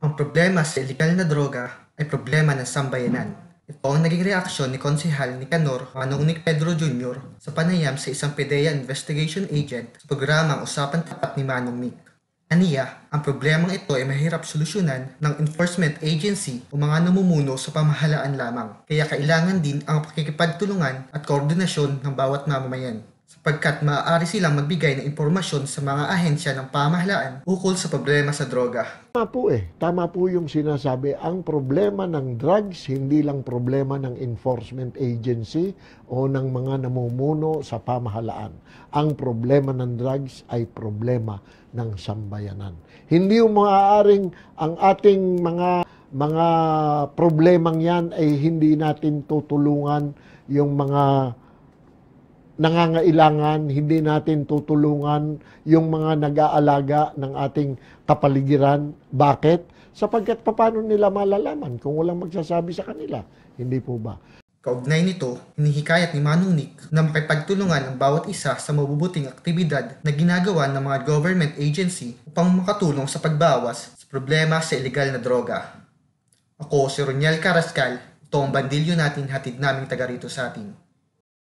Ang problema sa ilegal na droga ay problema ng sambayanan. Ito ang naging reaksyon ni Konsehal ni Canor Manong ni Pedro Jr. sa panayam sa isang PDEA investigation agent sa programang Usapan Tapat ni Manong Mick. Aniya, ang problemang ito ay mahirap solusyonan ng enforcement agency o mga namumuno sa pamahalaan lamang, kaya kailangan din ang pakikipagtulungan at koordinasyon ng bawat mamamayan sapagkat maaari silang magbigay ng impormasyon sa mga ahensya ng pamahalaan ukol sa problema sa droga. Tama po eh. Tama po yung sinasabi. Ang problema ng drugs, hindi lang problema ng enforcement agency o ng mga namumuno sa pamahalaan. Ang problema ng drugs ay problema ng sambayanan. Hindi maaaring ang ating mga mga problemang yan ay hindi natin tutulungan yung mga nangangailangan, hindi natin tutulungan yung mga nag-aalaga ng ating kapaligiran. Bakit? Sapagkat paano nila malalaman kung walang magsasabi sa kanila? Hindi po ba? Kaugnay nito, hinihikayat ni Manong Nick na makipagtulungan ang bawat isa sa mabubuting aktibidad na ginagawa ng mga government agency upang makatulong sa pagbawas sa problema sa ilegal na droga. Ako si Roniel Carascal, ito ang bandilyo natin hatid naming taga rito sa atin.